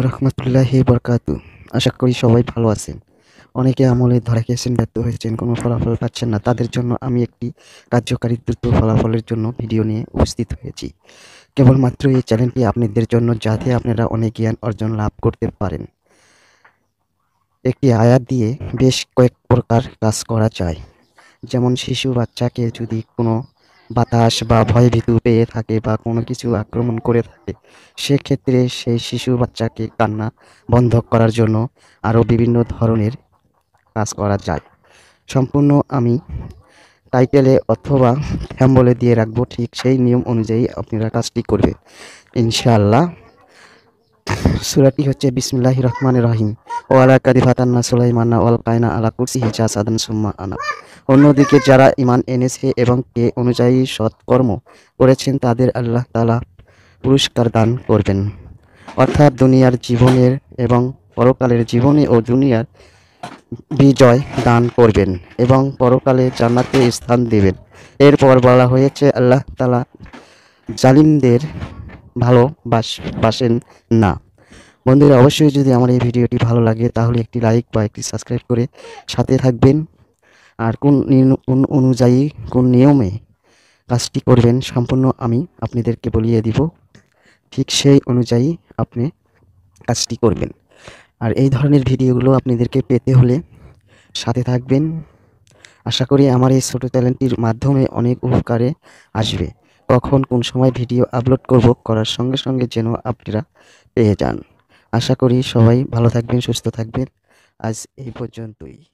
আলাইকুম হে বরকাতু আশা করি সবাই ভালো আছেন অনেকে আমলে ধরা খেয়েছেন ব্যর্থ হয়েছেন কোনো ফলাফল পাচ্ছেন না তাদের জন্য আমি একটি কার্যকারী দ্রুত ফলাফলের জন্য ভিডিও নিয়ে উপস্থিত হয়েছি কেবলমাত্র এই চ্যানেলটি আপনাদের জন্য যাতে আপনারা অনেক জ্ঞান অর্জন লাভ করতে পারেন একটি আয়াত দিয়ে বেশ কয়েক প্রকার কাজ করা যায় যেমন শিশু বাচ্চাকে যদি কোনো বাতাস বা ভয় ভীতু পেয়ে থাকে বা কোনো কিছু আক্রমণ করে থাকে সেক্ষেত্রে সেই শিশু বাচ্চাকে কান্না বন্ধ করার জন্য আরও বিভিন্ন ধরনের কাজ করা যায় সম্পূর্ণ আমি টাইটেলে অথবা থ্যাম্বলে দিয়ে রাখবো ঠিক সেই নিয়ম অনুযায়ী আপনারা কাজটি করবেন ইনশাআল্লাহ সুরাটি হচ্ছে বিসমুল্লাহ রহমান রহিম ওয়ালা কাদিফাতান্না সুলাইমান্না ওয়াল কায়না আলা কুরসি হিজা সাদান সুম্মা আনা অন্যদিকে যারা ইমান এনেছে এবং কে অনুযায়ী সৎকর্ম করেছেন তাদের আল্লাহ তালা পুরস্কার দান করবেন অর্থাৎ দুনিয়ার জীবনের এবং পরকালের জীবনে ও দুনিয়ার বিজয় দান করবেন এবং পরকালে জান্নাতে স্থান দেবেন এরপর বলা হয়েছে আল্লাহ তালা জালিমদের বাসেন না বন্ধুরা অবশ্যই যদি আমার এই ভিডিওটি ভালো লাগে তাহলে একটি লাইক বা একটি সাবস্ক্রাইব করে সাথে থাকবেন আর কোন অনুযায়ী কোন নিয়মে কাজটি করবেন সম্পূর্ণ আমি আপনাদেরকে বলিয়ে দিব ঠিক সেই অনুযায়ী আপনি কাজটি করবেন আর এই ধরনের ভিডিওগুলো আপনাদেরকে পেতে হলে সাথে থাকবেন আশা করি আমার এই ছোটো চ্যানেলটির মাধ্যমে অনেক উপকারে আসবে কখন কোন সময় ভিডিও আপলোড করব করার সঙ্গে সঙ্গে যেন আপনারা পেয়ে যান আশা করি সবাই ভালো থাকবেন সুস্থ থাকবেন আজ এই পর্যন্তই